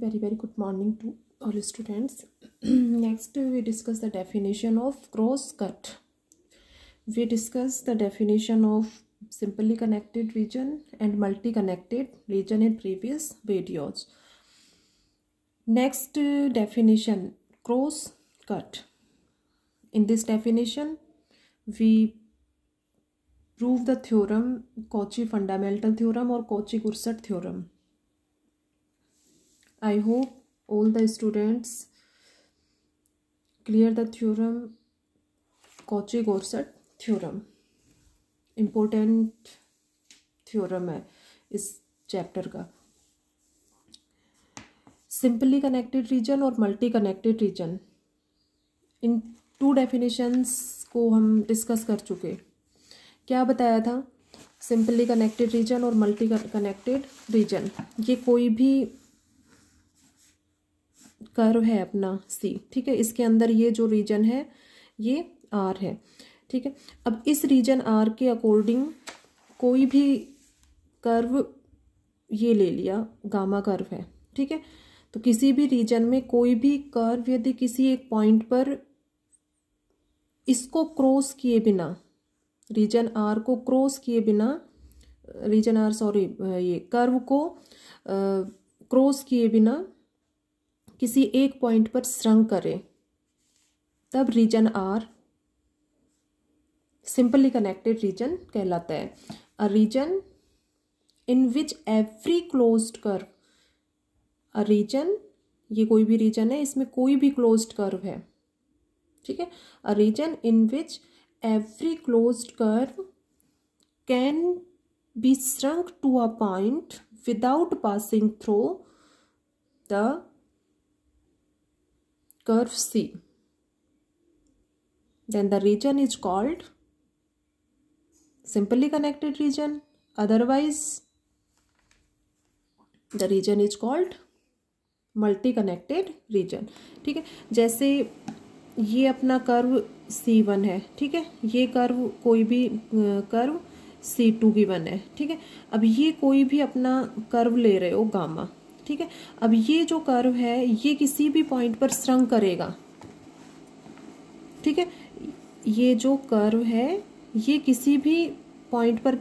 very very good morning to all students next we discuss the definition of cross cut we discuss the definition of simply connected region and multi connected region in previous videos next definition cross cut in this definition we prove the theorem Cauchy fundamental theorem or Cauchy-Goursat theorem I hope all the students clear the theorem cauchy gorsat theorem. Important theorem है इस chapter का simply connected region और multi connected region इन two definitions को हम discuss कर चुके क्या बताया था सिंपली कनेक्टेड रीजन और मल्टी कनेक्टेड रीजन ये कोई भी कर्व है अपना सी ठीक है इसके अंदर ये जो रीजन है ये आर है ठीक है अब इस रीजन आर के अकॉर्डिंग कोई भी कर्व ये ले लिया गामा कर्व है ठीक है तो किसी भी रीजन में कोई भी कर्व यदि किसी एक पॉइंट पर इसको क्रॉस किए बिना रीजन आर को क्रॉस किए बिना रीजन आर सॉरी ये कर्व को क्रॉस किए बिना किसी एक पॉइंट पर स्रंग करें तब region R simply connected region कहलाता है a region in which every closed curve a region ये कोई भी रीजन है इसमें कोई भी क्लोज्ड कर्व है ठीक है a region in which every closed curve can be shrunk to a point without passing through the curve C. Then the region is called simply connected region. Otherwise, the region is called multi connected region ठीक है जैसे ये अपना curve C one है ठीक है ये curve कोई भी कर्व सी टू गिवन है ठीक है अब ये कोई भी अपना कर्व ले रहे हो गामा ठीक है अब ये जो कर्व है ये किसी भी पॉइंट पर श्रंग करेगा ठीक है ये जो कर्व है ये किसी भी पॉइंट पर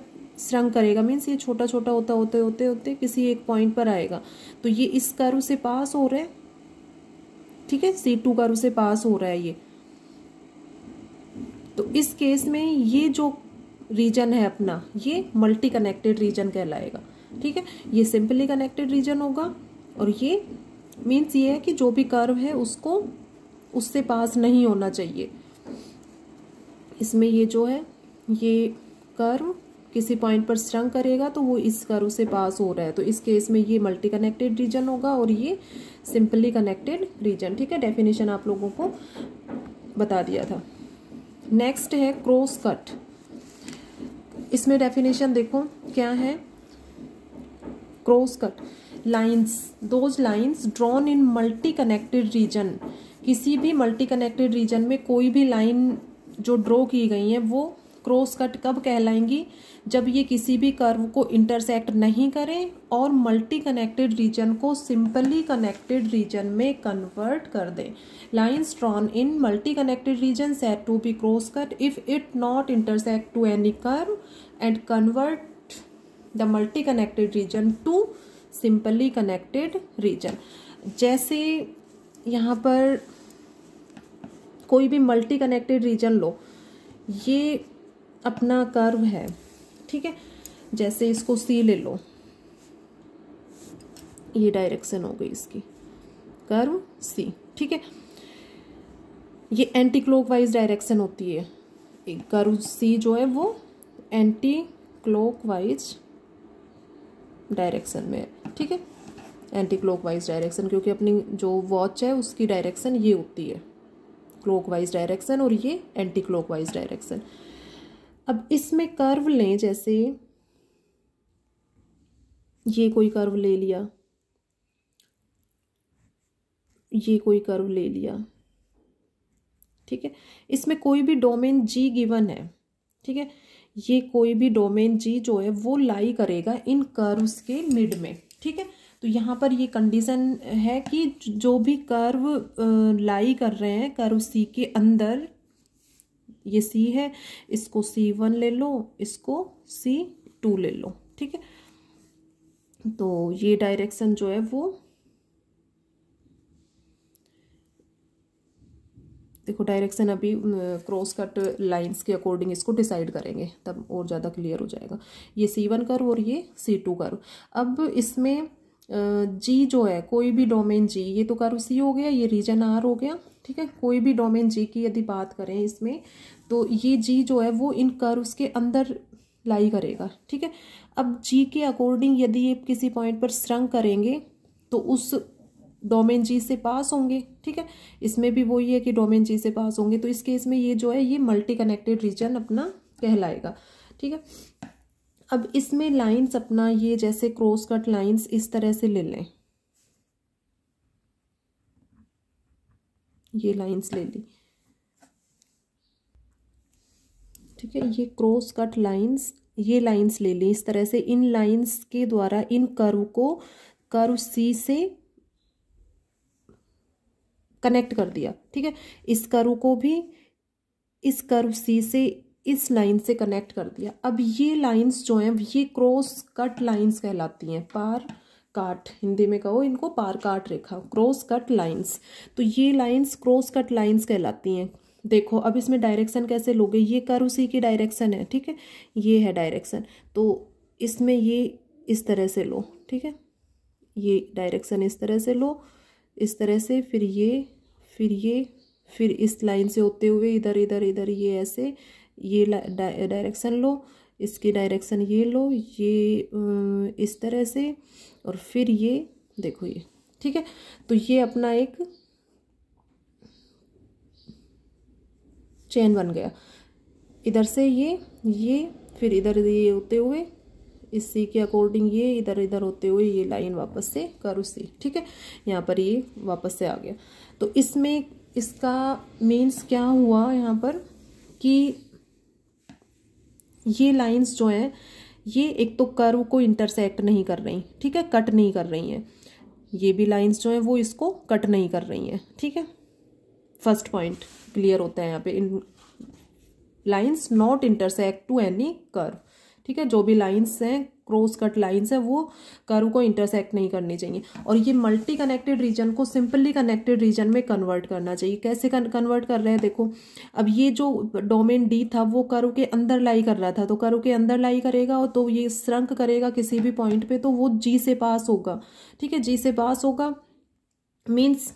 श्रंग करेगा मीन्स ये छोटा छोटा होता होते होते होते किसी एक पॉइंट पर आएगा तो ये इस कर्व से पास हो रहा है ठीक है सी टू कर्व से पास हो रहा है ये तो इस केस में ये जो रीजन है अपना ये मल्टी कनेक्टेड रीजन कहलाएगा ठीक है ये सिंपली कनेक्टेड रीजन होगा और ये मीन्स ये है कि जो भी कर्व है उसको उससे पास नहीं होना चाहिए इसमें ये जो है ये कर्व किसी पॉइंट पर स्ट्रंग करेगा तो वो इस कर्व से पास हो रहा है तो इस केस में ये मल्टी कनेक्टेड रीजन होगा और ये सिंपली कनेक्टेड रीजन ठीक है डेफिनेशन आप लोगों को बता दिया था नेक्स्ट है क्रॉस कट इसमें डेफिनेशन देखो क्या है क्रॉस कर lines those lines drawn in multi connected region किसी भी मल्टी कनेक्टेड रीजन में कोई भी लाइन जो ड्रॉ की गई है वो क्रॉस कट कब कहलाएंगी जब ये किसी भी कर्व को इंटरसेक्ट नहीं करें और मल्टी कनेक्टेड रीजन को सिंपली कनेक्टेड रीजन में कन्वर्ट कर दें lines drawn in multi connected region set to be cross cut if it not intersect to any curve and convert the multi connected region to simply connected region जैसे यहाँ पर कोई भी multi connected reason लो ये अपना curve है ठीक है जैसे इसको सी ले लो ये डायरेक्शन हो गई इसकी कर्व सी ठीक है ये एंटी क्लोक वाइज डायरेक्शन होती है कर्व सी जो है वो एंटी क्लोक वाइज डायरेक्शन में ठीक है एंटी वाइज डायरेक्शन क्योंकि अपनी जो वॉच है उसकी डायरेक्शन ये होती है क्लॉकवाइज डायरेक्शन और ये एंटी क्लॉकवाइज डायरेक्शन अब इसमें कर्व लें जैसे ये कोई कर्व ले लिया ये कोई कर्व ले लिया ठीक है इसमें कोई भी डोमेन जी गिवन है ठीक है ये कोई भी डोमेन जी जो है वो लाई करेगा इन कर्व्स के मिड में ठीक है तो यहाँ पर ये कंडीशन है कि जो भी कर्व लाई कर रहे हैं कर्व सी के अंदर ये सी है इसको सी वन ले लो इसको सी टू ले लो ठीक है तो ये डायरेक्शन जो है वो देखो डायरेक्शन अभी क्रॉस कट लाइंस के अकॉर्डिंग इसको डिसाइड करेंगे तब और ज़्यादा क्लियर हो जाएगा ये सी वन कर और ये सी टू कर अब इसमें जी जो है कोई भी डोमेन जी ये तो कर सी हो गया ये रीजन आर हो गया ठीक है कोई भी डोमेन जी की यदि बात करें इसमें तो ये जी जो है वो इन कर के अंदर लाई करेगा ठीक है अब जी के अकॉर्डिंग यदि ये किसी पॉइंट पर स्रंग करेंगे तो उस डोमेन जी से पास होंगे ठीक है इसमें भी वही है कि डोमेन जी से पास होंगे तो इस केस में ये जो है ये मल्टी कनेक्टेड रीजन अपना कहलाएगा ठीक है अब इसमें लाइंस अपना ये जैसे क्रॉस कट लाइंस इस तरह से ले लें ये लाइंस ले ली ठीक है ये क्रॉस कट लाइंस ये लाइंस ले ली इस तरह से इन लाइंस के द्वारा इन कर्व को कर्व सी से कनेक्ट कर दिया ठीक है इस कर्व को भी इस कर्व सी से इस लाइन से कनेक्ट कर दिया अब ये लाइंस जो हैं ये क्रॉस कट लाइंस कहलाती हैं पार काट हिंदी में कहो इनको पार काट रेखा क्रॉस कट लाइंस तो ये लाइंस क्रॉस कट लाइंस कहलाती हैं देखो अब इसमें डायरेक्शन कैसे लोगे ये कर्व सी की डायरेक्शन है ठीक है ये है डायरेक्शन तो इसमें ये इस तरह से लो ठीक है ये डायरेक्शन इस तरह से लो इस तरह से फिर ये फिर ये फिर इस लाइन से होते हुए इधर इधर इधर ये ऐसे ये डायरेक्शन लो इसकी डायरेक्शन ये लो ये इस तरह से और फिर ये देखो ये ठीक है तो ये अपना एक चेन बन गया इधर से ये ये फिर इधर ये होते हुए इसी के अकॉर्डिंग ये इधर इधर होते हुए ये लाइन वापस से करो सी ठीक है यहाँ पर ये वापस से आ गया तो इसमें इसका मीन्स क्या हुआ यहाँ पर कि ये लाइंस जो हैं ये एक तो कर्व को इंटरसेक्ट नहीं कर रही ठीक है कट नहीं कर रही हैं ये भी लाइंस जो हैं वो इसको कट नहीं कर रही हैं ठीक है फर्स्ट पॉइंट क्लियर होता है यहाँ पे इन lines not intersect to any curve ठीक है जो भी लाइन्स हैं क्रॉस कट लाइन्स हैं वो कर्व को इंटरसेक्ट नहीं करनी चाहिए और ये मल्टी कनेक्टेड रीजन को सिंपली कनेक्टेड रीजन में कन्वर्ट करना चाहिए कैसे कन्वर्ट कर रहे हैं देखो अब ये जो डोमेन डी था वो कर्व के अंदर लाई कर रहा था तो कर्व के अंदर लाई करेगा और तो ये श्रंक करेगा किसी भी पॉइंट पे तो वो जी से पास होगा ठीक है जी से पास होगा मीन्स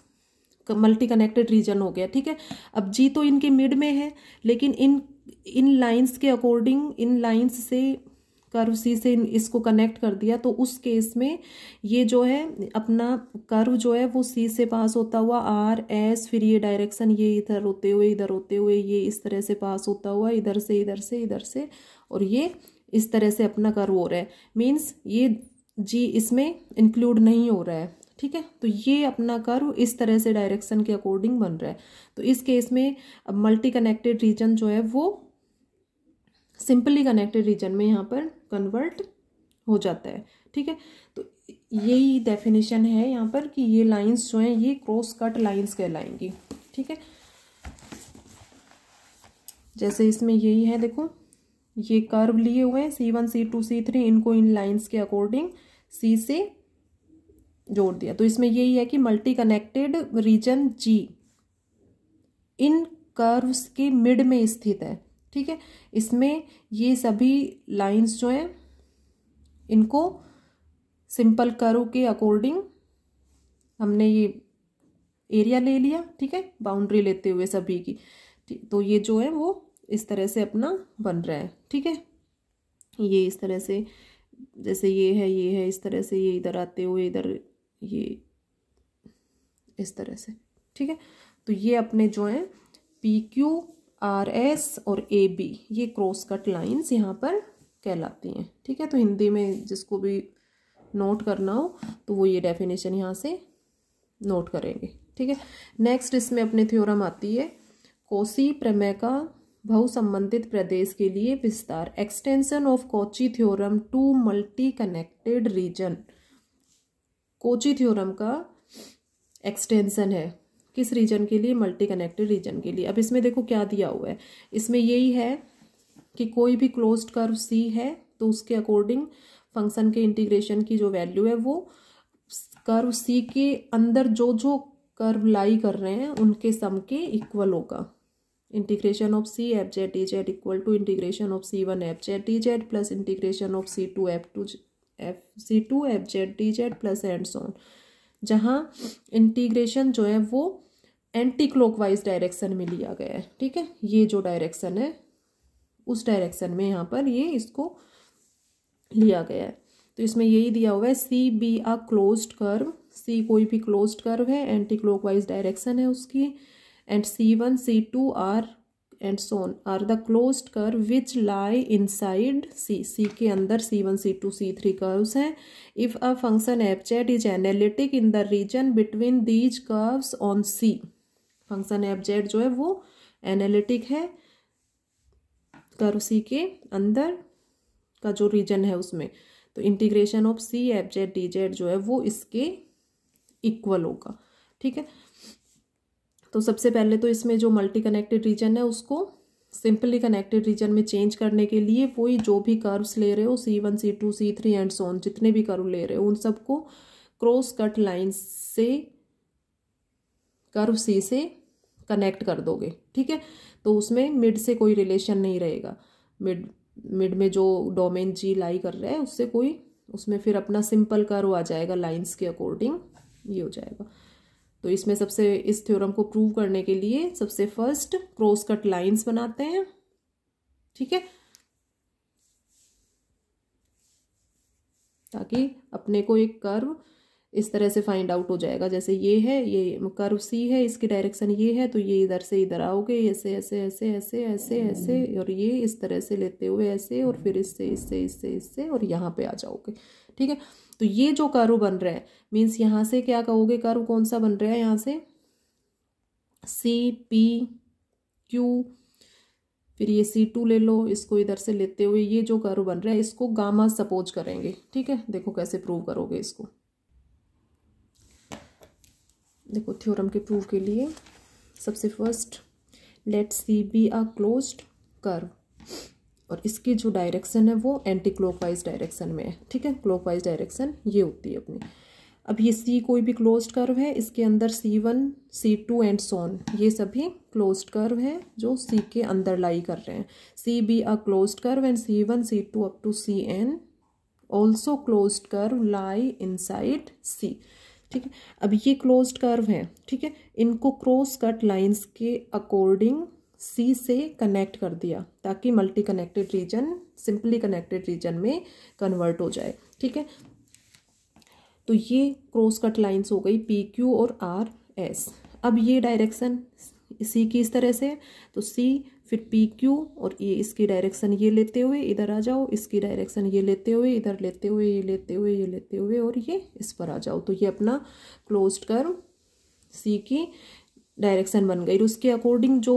मल्टी कनेक्टेड रीजन हो गया ठीक है अब जी तो इनके मिड में है लेकिन इन इन लाइंस के अकॉर्डिंग इन लाइंस से कर्व सी से इसको कनेक्ट कर दिया तो उस केस में ये जो है अपना कर्व जो है वो सी से पास होता हुआ आर एस फिर ये डायरेक्शन ये इधर होते हुए इधर होते हुए ये इस तरह से पास होता हुआ इधर से इधर से इधर से और ये इस तरह से अपना कर्व हो रहा है मीन्स ये जी इसमें इंक्लूड नहीं हो रहा है ठीक है तो ये अपना कर्व इस तरह से डायरेक्शन के अकॉर्डिंग बन रहा है तो इस केस में मल्टी कनेक्टेड रीजन जो है वो सिंपली कनेक्टेड रीजन में यहाँ पर कन्वर्ट हो जाता है ठीक है तो यही डेफिनेशन है यहाँ पर कि ये लाइंस जो हैं ये क्रॉस कट लाइंस कहलाएंगी ठीक है जैसे इसमें यही है देखो ये कर्व लिए हुए हैं C one C two C three इनको इन लाइंस के अकॉर्डिंग सी से जोड़ दिया तो इसमें यही है कि मल्टी कनेक्टेड रीजन जी इन कर्व्स के मिड में स्थित है ठीक है इसमें ये सभी लाइंस जो हैं इनको सिंपल कर्व के अकॉर्डिंग हमने ये एरिया ले लिया ठीक है बाउंड्री लेते हुए सभी की तो ये जो है वो इस तरह से अपना बन रहा है ठीक है ये इस तरह से जैसे ये है ये है इस तरह से ये इधर आते हुए इधर ये इस तरह से ठीक है तो ये अपने जो हैं पी क्यू आर एस और ए बी ये क्रॉस कट लाइन्स यहाँ पर कहलाती हैं ठीक है तो हिंदी में जिसको भी नोट करना हो तो वो ये डेफिनेशन यहाँ से नोट करेंगे ठीक है नेक्स्ट इसमें अपने थ्योरम आती है कोसी प्रमेय का बहुसंबंधित प्रदेश के लिए विस्तार extension of Cauchy theorem to multi connected region Cauchy theorem का एक्सटेंसन है किस रीजन के लिए मल्टी कनेक्टेड रीजन के लिए अब इसमें देखो क्या दिया हुआ है इसमें यही है कि कोई भी क्लोज कर्व सी है तो उसके अकॉर्डिंग फंक्शन के इंटीग्रेशन की जो वैल्यू है वो कर्व सी के अंदर जो जो कर्व लाई कर रहे हैं उनके सम के इक्वल होगा integration of C F Z D Z equal to integration of C one F Z D Z plus integration of C two F two F C two F Z D Z plus and so on जहाँ integration जो है वो anti clockwise direction में लिया गया है ठीक है ये जो डायरेक्शन है उस डायरेक्शन में यहाँ पर ये इसको लिया गया है तो इसमें यही दिया हुआ है C be a close curve C कोई भी क्लोज कर्व है एंटी क्लॉकवाइज डायरेक्शन है उसकी and C one C two are and so on are the close curve which lie inside C C के अंदर C one C two C three curves हैं if a function F Z is analytic in the region between these curves on C function F Z जो है वो analytic है curve C के अंदर का जो रीजन है उसमें तो integration of C F Z D Z जो है वो इसके इक्वल होगा ठीक है तो सबसे पहले तो इसमें जो मल्टी कनेक्टेड रीजन है उसको सिंपली कनेक्टेड रीजन में चेंज करने के लिए वही जो भी कर्व्स ले रहे हो C one C two C three and so on जितने भी कर्व ले रहे हो उन सबको क्रॉस कट लाइन से कर्व सी से कनेक्ट कर दोगे ठीक है तो उसमें मिड से कोई रिलेशन नहीं रहेगा मिड मिड में जो डोमेन जी लाई कर रहा है उससे कोई उसमें फिर अपना सिंपल कर्व आ जाएगा लाइंस के अकॉर्डिंग ये हो जाएगा तो इसमें सबसे इस थ्योरम को प्रूव करने के लिए सबसे फर्स्ट क्रॉस कट लाइंस बनाते हैं ठीक है ताकि अपने को एक कर्व इस तरह से फाइंड आउट हो जाएगा जैसे ये है ये कर्व सी है इसकी डायरेक्शन ये है तो ये इधर से इधर आओगे ऐसे ऐसे ऐसे ऐसे ऐसे ऐसे और ये इस तरह से लेते हुए ऐसे और फिर इससे इससे इससे इससे और यहाँ पे आ जाओगे ठीक है तो ये जो कर्व बन रहा है मीन्स यहाँ से क्या कहोगे कर्व कौन सा बन रहा है यहाँ से सी पी क्यू फिर ये सी टू ले लो इसको इधर से लेते हुए ये जो कर्व बन रहा है इसको गामा सपोज करेंगे ठीक है देखो कैसे प्रूव करोगे इसको देखो थ्योरम के प्रूव के लिए सबसे first let C be a closed curve और इसकी जो डायरेक्शन है वो एंटी क्लॉकवाइज डायरेक्शन में है ठीक है क्लॉकवाइज डायरेक्शन ये होती है अपनी अब ये सी कोई भी क्लोज्ड कर्व है इसके अंदर C one C two and so on ये सभी क्लोज्ड कर्व हैं जो सी के अंदर लाई कर रहे हैं C be a close curve and C one C two up to C N also closed curve lie inside C ठीक है अब ये क्लोज्ड कर्व है ठीक है इनको क्रॉस कट लाइंस के अकॉर्डिंग सी से कनेक्ट कर दिया ताकि multi connected region simply connected region में कन्वर्ट हो जाए ठीक है तो ये क्रॉस कट लाइंस हो गई पी क्यू और आर एस अब ये डायरेक्शन सी की इस तरह से तो सी फिर पी क्यू और ये इसकी डायरेक्शन ये लेते हुए इधर आ जाओ इसकी डायरेक्शन ये लेते हुए इधर लेते हुए ये लेते हुए ये लेते हुए और ये इस पर आ जाओ तो ये अपना क्लोज कर सी की डायरेक्शन बन गई और उसके अकॉर्डिंग जो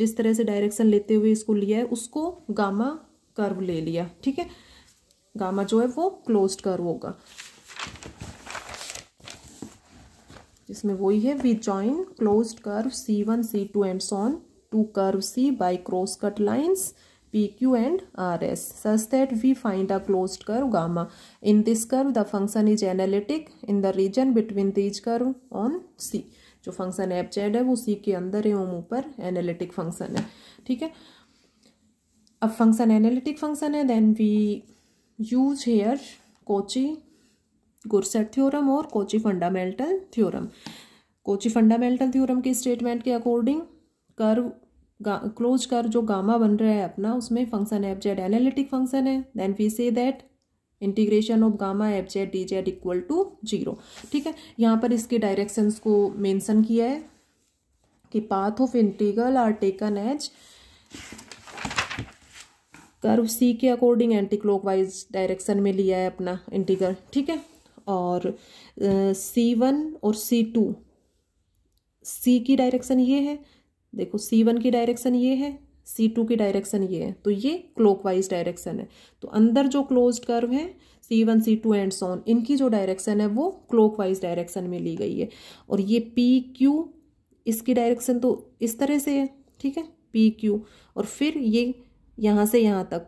जिस तरह से डायरेक्शन लेते हुए इसको लिया है उसको गामा कर्व ले लिया ठीक है गामा जो है वो क्लोज्ड कर्व होगा जिसमें वही है we join closed curve C one C two and so on to curve C by cross cut lines and R S such that we find a close curve gamma in this curve the function is analytic in the region between these curve on C जो function एपचेड है वो सी के अंदर है ओम ऊपर analytic function है ठीक है अब फंक्शन एनालिटिक फंक्शन है then we use here Cauchy Goursat theorem और Cauchy fundamental theorem Cauchy fundamental theorem के स्टेटमेंट के अकॉर्डिंग कर क्लोज कर जो गामा बन रहा है अपना उसमें function F Z analytic function है then we say that integration of gamma F Z D Z equal to zero ठीक है यहाँ पर इसके डायरेक्शंस को मेंशन किया है कि path of integral are taken as curve C के अकॉर्डिंग एंटी क्लॉकवाइज डायरेक्शन में लिया है अपना इंटीग्रल ठीक है और सी uh, वन और सी टू सी की डायरेक्शन ये है देखो सी वन की डायरेक्शन ये है सी टू की डायरेक्शन ये है तो ये क्लोकवाइज डायरेक्शन है तो अंदर जो क्लोज कर्व है C one C two and so on इनकी जो डायरेक्शन है वो क्लोकवाइज डायरेक्शन में ली गई है और ये पी क्यू इसकी डायरेक्शन तो इस तरह से है ठीक है पी क्यू और फिर ये यहाँ से यहाँ तक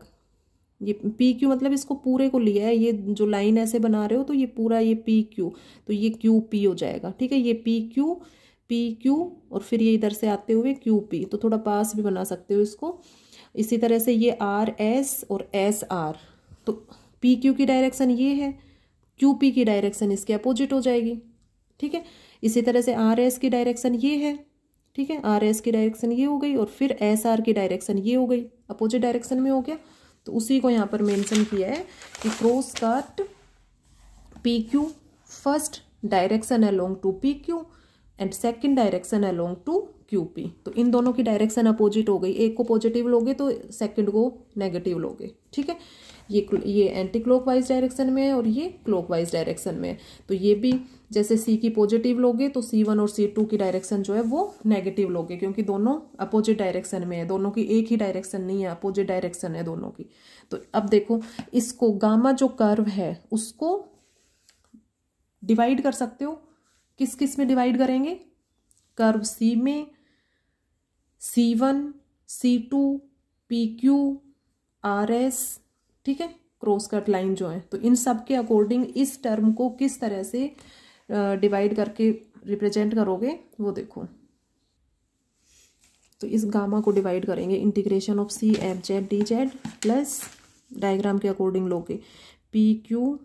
ये पी क्यू मतलब इसको पूरे को लिया है ये जो लाइन ऐसे बना रहे हो तो ये पूरा ये पी क्यू तो ये क्यू पी हो जाएगा ठीक है ये पी क्यू पी क्यू और फिर ये इधर से आते हुए क्यू पी तो थोड़ा पास भी बना सकते हो इसको इसी तरह से ये आर एस और एस आर तो पी क्यू की डायरेक्शन ये है क्यू पी की डायरेक्शन इसके अपोजिट हो जाएगी ठीक है इसी तरह से आर एस की डायरेक्शन ये है ठीक है आर एस की डायरेक्शन ये हो गई और फिर एस आर की डायरेक्शन ये हो गई अपोजिट डायरेक्शन में हो गया तो उसी को यहाँ पर मेंशन किया है कि cross cut P Q first direction long to P Q and second direction along to Q P तो इन दोनों की डायरेक्शन अपोजिट हो गई एक को पॉजिटिव लोगे तो सेकेंड को नेगेटिव लोगे ठीक है ये ये एंटी वाइज डायरेक्शन में है और ये वाइज डायरेक्शन में है तो ये भी जैसे सी की पॉजिटिव लोगे तो सी वन और सी टू की डायरेक्शन जो है वो नेगेटिव लोगे क्योंकि दोनों अपोजिट डायरेक्शन में है दोनों की एक ही डायरेक्शन नहीं है अपोजिट डायरेक्शन है दोनों की तो अब देखो इसको गामा जो कर्व है उसको डिवाइड कर सकते हो किस किस में डिवाइड करेंगे कर्व सी में C one C two P Q R S ठीक है क्रॉस कट लाइन जो है तो इन सब के अकॉर्डिंग इस टर्म को किस तरह से डिवाइड करके रिप्रेजेंट करोगे वो देखो तो इस गामा को डिवाइड करेंगे integration of C F Z D Z plus diagram के अकॉर्डिंग लोगे P Q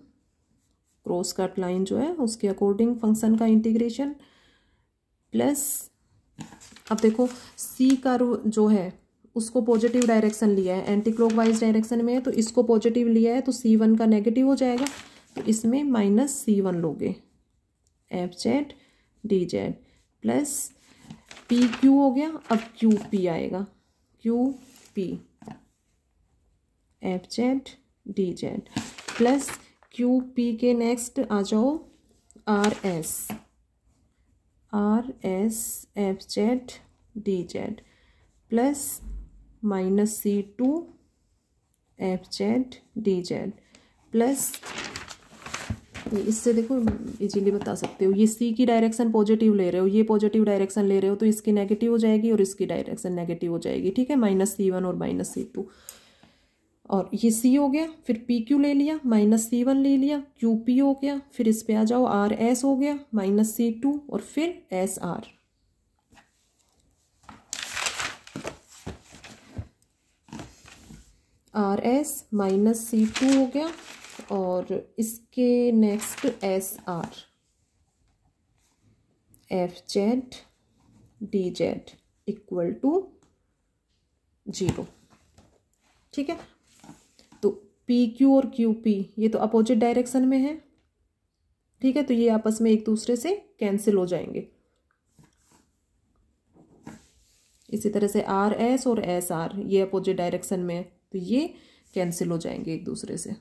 cross cut line जो है उसके अकॉर्डिंग फंक्शन का इंटीग्रेशन प्लस अब देखो सी का जो है उसको पॉजिटिव डायरेक्शन लिया है एंटी क्लॉकवाइज डायरेक्शन में है तो इसको पॉजिटिव लिया है तो सी वन का नेगेटिव हो जाएगा तो इसमें माइनस सी वन लोगे F Z D Z plus P Q हो गया अब क्यू पी आएगा Q P F Z D Z plus Q P के नेक्स्ट आ जाओ R S R S F Z D Z plus minus C two F Z D Z plus इससे देखो easily बता सकते हो ये सी की डायरेक्शन पॉजिटिव ले रहे हो ये पॉजिटिव डायरेक्शन ले रहे हो तो इसकी नेगेटिव हो जाएगी और इसकी डायरेक्शन नेगेटिव हो जाएगी ठीक है माइनस सी वन और माइनस सी टू और ये सी हो गया फिर पी क्यू ले लिया माइनस सी वन ले लिया क्यू पी हो गया फिर इस पे आ जाओ आर एस हो गया माइनस सी टू और फिर S R R S minus C two हो गया और इसके next S R F Z D Z equal to zero ठीक है पी क्यू और क्यू पी ये तो अपोजिट डायरेक्शन में है ठीक है तो ये आपस में एक दूसरे से कैंसिल हो जाएंगे इसी तरह से आर एस और एस आर ये अपोजिट डायरेक्शन में है तो ये कैंसिल हो जाएंगे एक दूसरे से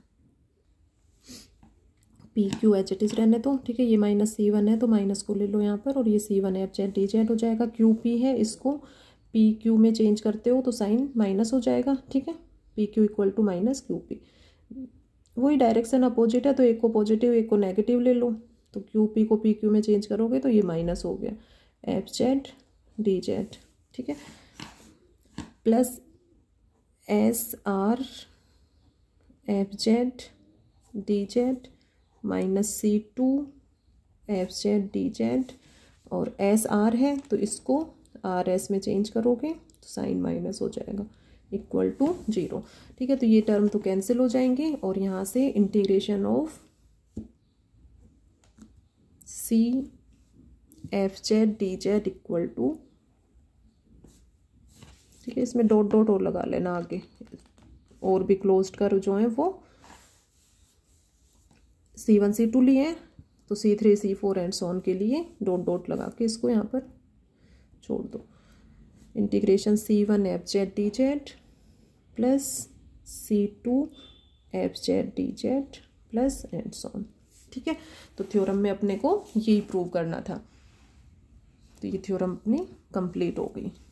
पी क्यू एच एट इज रहने तो ठीक है ये माइनस सी वन है तो माइनस को ले लो यहाँ पर और ये सी वन है एच एट डी जेड हो जाएगा क्यू पी है इसको पी क्यू में चेंज करते हो तो साइन माइनस हो जाएगा ठीक है P Q equal to minus Q P वही डायरेक्शन अपोजिट है तो एक को पॉजिटिव एक को नेगेटिव ले लो तो क्यू पी को पी क्यू में चेंज करोगे तो ये माइनस हो गया एफ जेड डी जेड ठीक है plus S R F Z D Z minus C two F Z D Z और एस आर है तो इसको आर एस में चेंज करोगे तो साइन माइनस हो जाएगा इक्वल टू जीरो ठीक है तो ये टर्म तो कैंसिल हो जाएंगे और यहाँ से integration of C F Z D Z equal to ठीक है इसमें डॉट डॉट और लगा लेना आगे और भी क्लोज कर जो है वो सी वन सी टू लिए तो C three C four and so on के लिए डॉट डॉट लगा के इसको यहाँ पर छोड़ दो integration C one F Z D Z plus C two F Z D Z plus and so on ठीक है तो थ्योरम में अपने को यही प्रूव करना था तो ये थ्योरम अपनी कंप्लीट हो गई